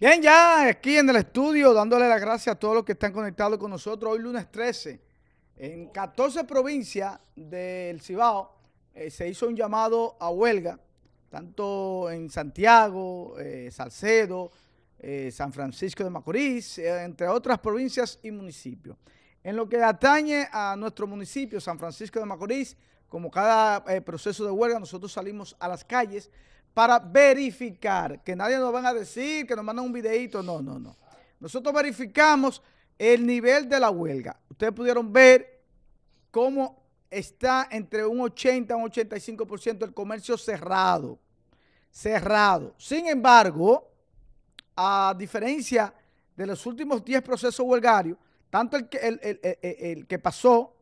Bien, ya aquí en el estudio, dándole las gracias a todos los que están conectados con nosotros. Hoy lunes 13, en 14 provincias del Cibao eh, se hizo un llamado a huelga, tanto en Santiago, eh, Salcedo, eh, San Francisco de Macorís, entre otras provincias y municipios. En lo que atañe a nuestro municipio, San Francisco de Macorís, como cada proceso de huelga, nosotros salimos a las calles para verificar, que nadie nos van a decir, que nos mandan un videito, no, no, no. Nosotros verificamos el nivel de la huelga. Ustedes pudieron ver cómo está entre un 80 y un 85% el comercio cerrado. Cerrado. Sin embargo, a diferencia de los últimos 10 procesos huelgarios, tanto el que pasó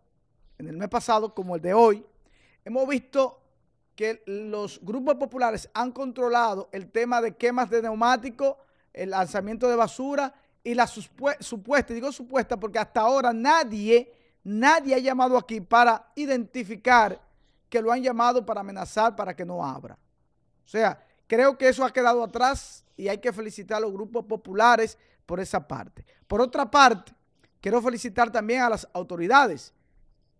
en el mes pasado como el de hoy, hemos visto que los grupos populares han controlado el tema de quemas de neumáticos, el lanzamiento de basura y la supuesta, digo supuesta porque hasta ahora nadie, nadie ha llamado aquí para identificar que lo han llamado para amenazar para que no abra. O sea, creo que eso ha quedado atrás y hay que felicitar a los grupos populares por esa parte. Por otra parte, quiero felicitar también a las autoridades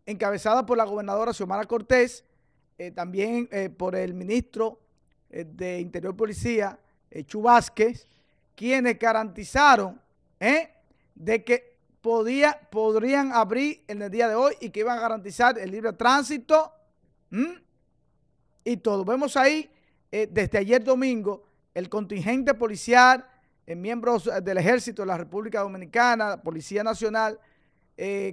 encabezadas por la gobernadora Xiomara Cortés, eh, también eh, por el ministro eh, de Interior Policía, Chubásquez, quienes garantizaron de que podía, podrían abrir en el día de hoy y que iban a garantizar el libre tránsito y todo. Vemos ahí desde ayer domingo el contingente policial, miembros del ejército de la República Dominicana, Policía Nacional,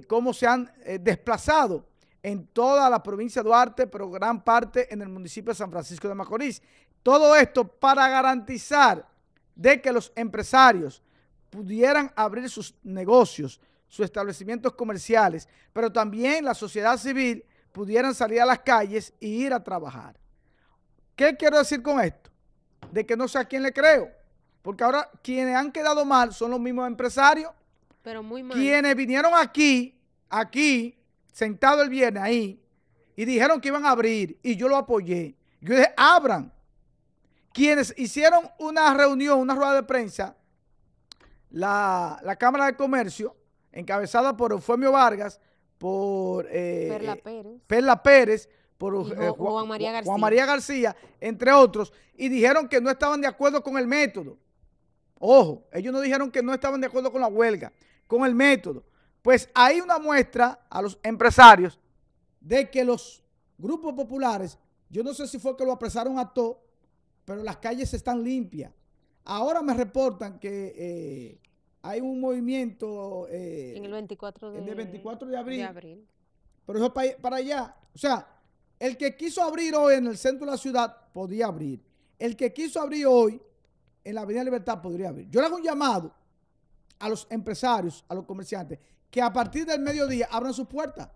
cómo se han desplazado en toda la provincia de Duarte, pero gran parte en el municipio de San Francisco de Macorís. Todo esto para garantizar de que los empresarios pudieran abrir sus negocios, sus establecimientos comerciales, pero también la sociedad civil pudieran salir a las calles e ir a trabajar. ¿Qué quiero decir con esto? De que no sé a quién le creo, porque ahora quienes han quedado mal son los mismos empresarios. Quienes vinieron aquí, aquí, sentado el viernes ahí y dijeron que iban a abrir y yo lo apoyé. Yo dije, abran. Quienes hicieron una reunión, una rueda de prensa, la, Cámara de Comercio, encabezada por Eufemio Vargas, por eh, eh, Perla Pérez, por eh, Juan María García, entre otros, y dijeron que no estaban de acuerdo con el método. Ojo, ellos no dijeron que no estaban de acuerdo con la huelga, con el método. Pues hay una muestra a los empresarios de que los grupos populares, yo no sé si fue que lo apresaron a todos, pero las calles están limpias. Ahora me reportan que eh, hay un movimiento... Eh, en el 24 de, en el 24 de abril, Pero eso para, para allá. O sea, el que quiso abrir hoy en el centro de la ciudad podía abrir. El que quiso abrir hoy en la Avenida Libertad podría abrir. Yo le hago un llamado a los empresarios, a los comerciantes, que a partir del mediodía abran sus puertas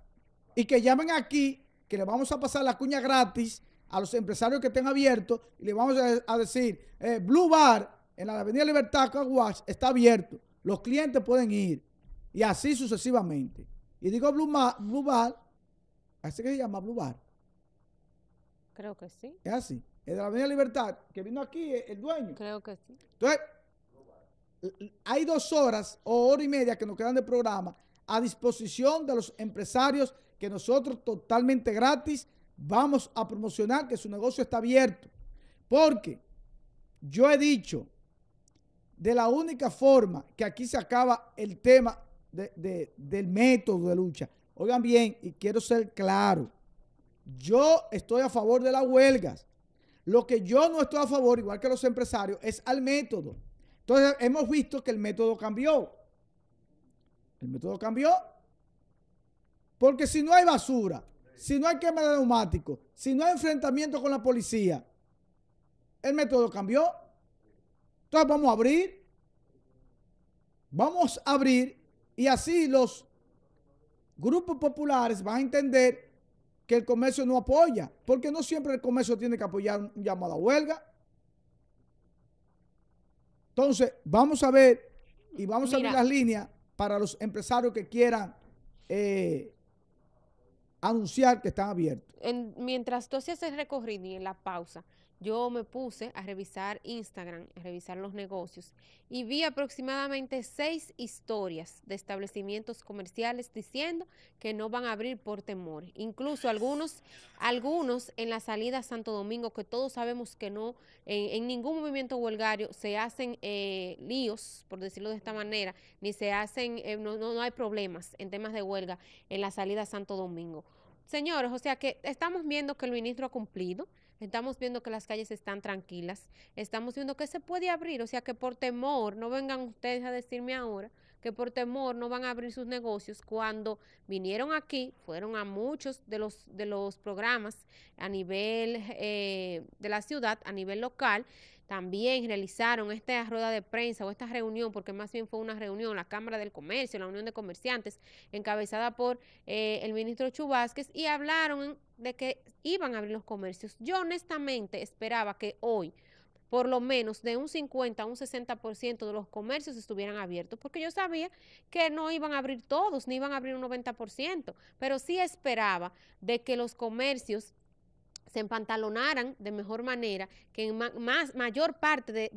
y que llamen aquí, que le vamos a pasar la cuña gratis a los empresarios que estén abiertos y le vamos a, decir, eh, Blue Bar en la Avenida Libertad, Caguas, está abierto. Los clientes pueden ir y así sucesivamente. Y digo Blue, Bar, Blue Bar, así que se llama Blue Bar. Creo que sí. Es así. Es de la Avenida Libertad, que vino aquí el dueño. Creo que sí. Entonces, hay dos horas o hora y media que nos quedan de programa a disposición de los empresarios que nosotros totalmente gratis vamos a promocionar que su negocio está abierto. Porque yo he dicho, de la única forma que aquí se acaba el tema del método de lucha. Oigan bien, y quiero ser claro, yo estoy a favor de las huelgas. Lo que yo no estoy a favor, igual que los empresarios, es al método. Entonces hemos visto que el método cambió. El método cambió. Porque si no hay basura, si no hay quema de neumáticos, si no hay enfrentamiento con la policía, el método cambió. Entonces vamos a abrir. Vamos a abrir y así los grupos populares van a entender que el comercio no apoya, porque no siempre el comercio tiene que apoyar un llamado a huelga. Entonces, vamos a ver y vamos a ver las líneas para los empresarios que quieran eh, anunciar que están abiertos. mientras tú hacías el recorrido y en la pausa, yo me puse a revisar Instagram, a revisar los negocios y vi aproximadamente seis historias de establecimientos comerciales diciendo que no van a abrir por temor. Incluso algunos, algunos en la salida a Santo Domingo, que todos sabemos que no, en, ningún movimiento huelgario se hacen eh, líos, por decirlo de esta manera, ni se hacen, eh, no, no, no hay problemas en temas de huelga en la salida a Santo Domingo. Señores, o sea que estamos viendo que el ministro ha cumplido estamos viendo que las calles están tranquilas, estamos viendo que se puede abrir, o sea que por temor, no vengan ustedes a decirme ahora que por temor no van a abrir sus negocios cuando vinieron aquí, fueron a muchos de los, de los programas a nivel eh, de la ciudad, a nivel local, también realizaron esta rueda de prensa o esta reunión, porque más bien fue una reunión, la Cámara del Comercio, la Unión de Comerciantes, encabezada por eh, el ministro Chubásquez, y hablaron de que iban a abrir los comercios. Yo honestamente esperaba que hoy, por lo menos de un 50 a un 60% de los comercios estuvieran abiertos, porque yo sabía que no iban a abrir todos, ni iban a abrir un 90%, pero sí esperaba de que los comercios se empantalonaran de mejor manera, que en más, mayor parte de,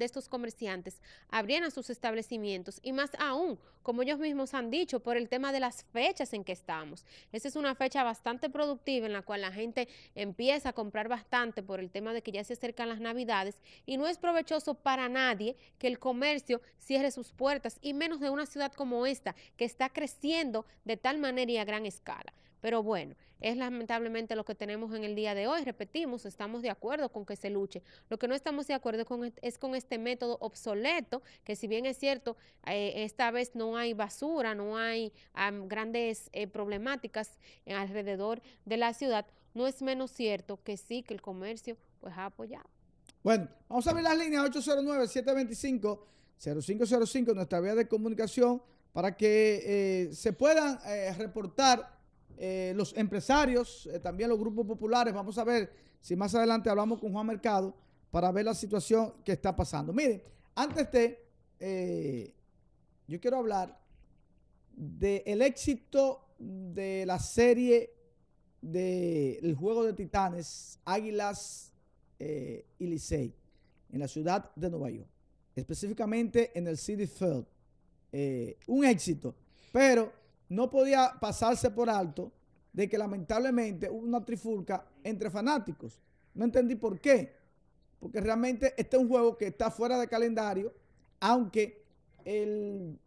estos, comerciantes abrieran sus establecimientos y más aún, como ellos mismos han dicho, por el tema de las fechas en que estamos. Esa es una fecha bastante productiva en la cual la gente empieza a comprar bastante por el tema de que ya se acercan las navidades y no es provechoso para nadie que el comercio cierre sus puertas y menos de una ciudad como esta que está creciendo de tal manera y a gran escala. Pero bueno, es lamentablemente lo que tenemos en el día de hoy. Repetimos, estamos de acuerdo con que se luche. Lo que no estamos de acuerdo con es con este método obsoleto, que si bien es cierto, eh, esta vez no hay basura, no hay grandes eh, problemáticas alrededor de la ciudad, no es menos cierto que sí que el comercio pues ha apoyado. Bueno, vamos a ver las líneas 809-725-0505, nuestra vía de comunicación, para que eh, se puedan reportar eh, los empresarios, eh, también los grupos populares. Vamos a ver si más adelante hablamos con Juan Mercado para ver la situación que está pasando. Miren, antes de, eh, yo quiero hablar del éxito de la serie del Juego de Titanes, Águilas y Licey, en la ciudad de Nueva York, específicamente en el City Field. un éxito, pero no podía pasarse por alto de que lamentablemente hubo una trifulca entre fanáticos. No entendí por qué. Porque realmente este es un juego que está fuera de calendario, aunque el,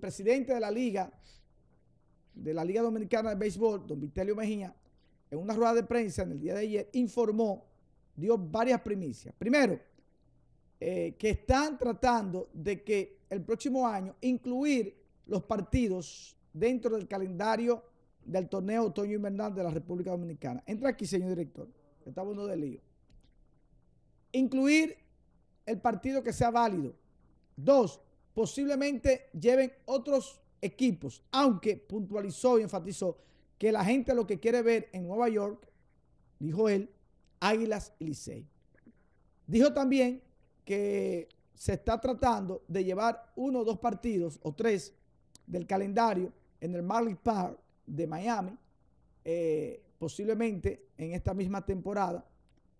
presidente de la liga, de la Liga Dominicana de Béisbol, don Vitelio Mejía, en una rueda de prensa en el día de ayer, informó, dio varias primicias. Primero, eh, que están tratando de que el próximo año incluir los partidos dentro del calendario del torneo otoño invernal de la República Dominicana. Entra aquí, señor director, estamos uno de lío. Incluir el partido que sea válido. Dos, posiblemente lleven otros equipos, aunque puntualizó y enfatizó que la gente lo que quiere ver en Nueva York, dijo él, Águilas y Licey. Dijo también que se está tratando de llevar uno o dos partidos o tres del calendario en el Marley Park de Miami, eh, posiblemente en esta misma temporada.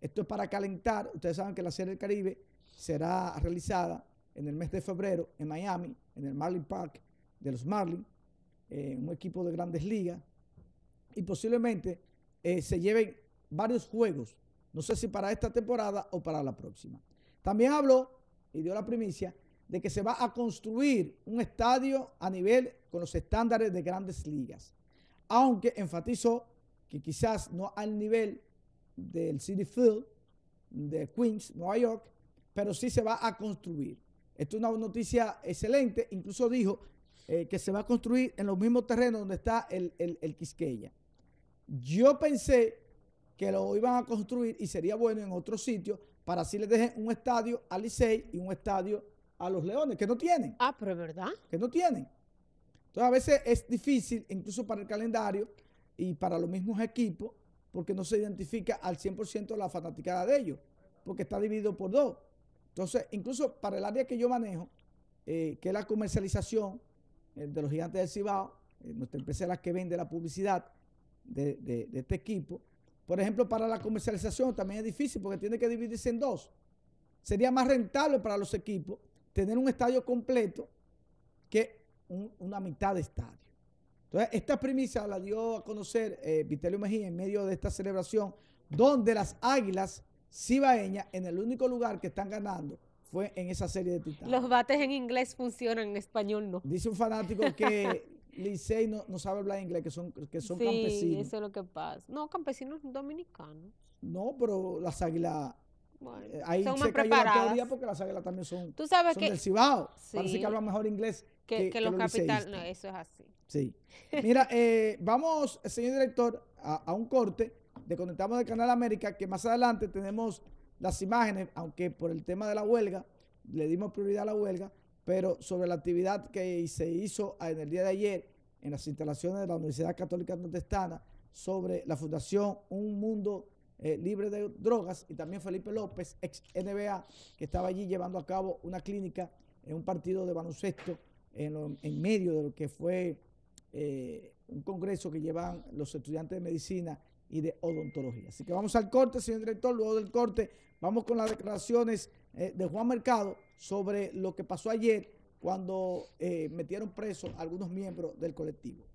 Esto es para calentar. Ustedes saben que la Serie del Caribe será realizada en el mes de febrero en Miami, en el Marlin Park de los Marlins, eh, un equipo de grandes ligas. Y posiblemente eh, se lleven varios juegos. No sé si para esta temporada o para la próxima. También habló y dio la primicia de que se va a construir un estadio a nivel con los estándares de grandes ligas. Aunque enfatizó que quizás no al nivel del City Field de Queens, Nueva York, pero sí se va a construir. Esto es una noticia excelente. Incluso dijo eh, que se va a construir en los mismos terrenos donde está el, el, Quisqueya. Yo pensé que lo iban a construir y sería bueno en otro sitio para así les dejen un estadio al Licey y un estadio a los leones, que no tienen. Ah, pero es verdad. Que no tienen. Entonces, a veces es difícil, incluso para el calendario y para los mismos equipos, porque no se identifica al 100% la fanaticada de ellos, porque está dividido por dos. Entonces, incluso para el área que yo manejo, eh, que es la comercialización eh, de los gigantes del Cibao, eh, nuestra empresa es la que vende la publicidad de este equipo. Por ejemplo, para la comercialización también es difícil porque tiene que dividirse en dos. Sería más rentable para los equipos tener un estadio completo que una mitad de estadio. Entonces, esta premisa la dio a conocer eh, Mejía en medio de esta celebración, donde las águilas cibaeñas, en el único lugar que están ganando, fue en esa serie de titanes. Los bates en inglés funcionan, en español no. Dice un fanático que Licey no, sabe hablar inglés, que son, que son campesinos. Sí, eso es lo que pasa. No, campesinos dominicanos. No, pero las águilas bueno, eh, Ahí son se cayó teoría porque las águilas también son, ¿Tú sabes que, del Cibao. Sí, Parece que hablan mejor inglés que, los, capitales. Este. No, eso es así. Sí. Mira, eh, vamos, señor director, a, un corte de Conectamos del Canal América, que más adelante tenemos las imágenes, aunque por el tema de la huelga, le dimos prioridad a la huelga, pero sobre la actividad que se hizo en el día de ayer en las instalaciones de la Universidad Católica Nordestana sobre la Fundación Un Mundo eh, libre de drogas, y también Felipe López, ex NBA, que estaba allí llevando a cabo una clínica en eh, un partido de baloncesto en, en medio de lo que fue eh, un congreso que llevan los estudiantes de medicina y de odontología. Así que vamos al corte, señor director, luego del corte vamos con las declaraciones de Juan Mercado sobre lo que pasó ayer cuando metieron preso algunos miembros del colectivo.